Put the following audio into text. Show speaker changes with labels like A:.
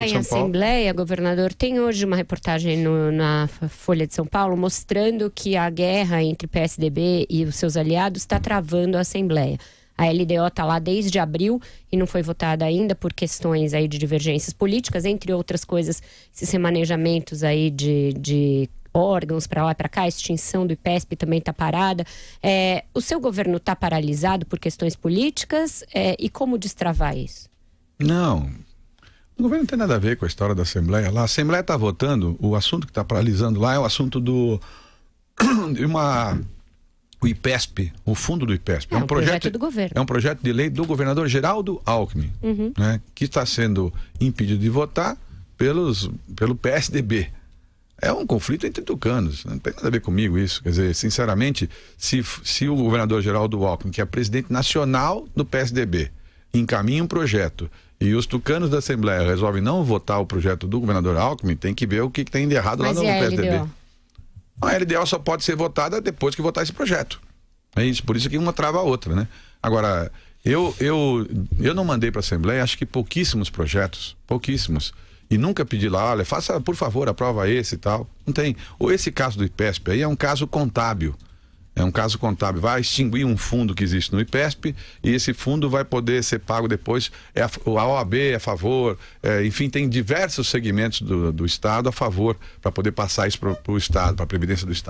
A: Em Assembleia,
B: governador, tem hoje uma reportagem no, na Folha de São Paulo mostrando que a guerra entre PSDB e os seus aliados está travando a Assembleia. A LDO está lá desde abril e não foi votada ainda por questões aí de divergências políticas, entre outras coisas, esses remanejamentos aí de, de órgãos para lá e para cá, a extinção do IPESP também está parada. É, o seu governo está paralisado por questões políticas é, e como destravar isso?
A: Não, o governo não tem nada a ver com a história da Assembleia. Lá, a Assembleia está votando, o assunto que está paralisando lá é o assunto do. de uma. O IPESP, o fundo do IPESP. É, é um projeto, projeto, do governo. É um projeto de lei do governador Geraldo Alckmin, uhum. né, que está sendo impedido de votar pelos, pelo PSDB. É um conflito entre tucanos, não tem nada a ver comigo isso. Quer dizer, sinceramente, se, se o governador Geraldo Alckmin, que é presidente nacional do PSDB, encaminha um projeto e os tucanos da Assembleia resolvem não votar o projeto do governador Alckmin, tem que ver o que, tem de errado Mas lá no PSDB. A LDO só pode ser votada depois que votar esse projeto. É isso, por isso que uma trava a outra, né? Agora, eu, eu, eu não mandei para a Assembleia, acho que pouquíssimos projetos, pouquíssimos. E nunca pedi lá, olha, faça, por favor, aprova esse e tal. Não tem. Ou esse caso do IPESP aí é um caso contábil. É um caso contábil. Vai extinguir um fundo que existe no IPESP e esse fundo vai poder ser pago depois. É a, a OAB é a favor, é, enfim, tem diversos segmentos do, do Estado a favor para poder passar isso para o Estado, para a Previdência do Estado.